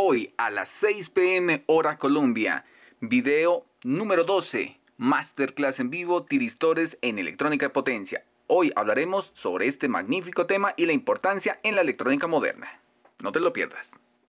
hoy a las 6 pm hora Colombia. Video número 12, Masterclass en vivo, tiristores en electrónica de potencia. Hoy hablaremos sobre este magnífico tema y la importancia en la electrónica moderna. No te lo pierdas.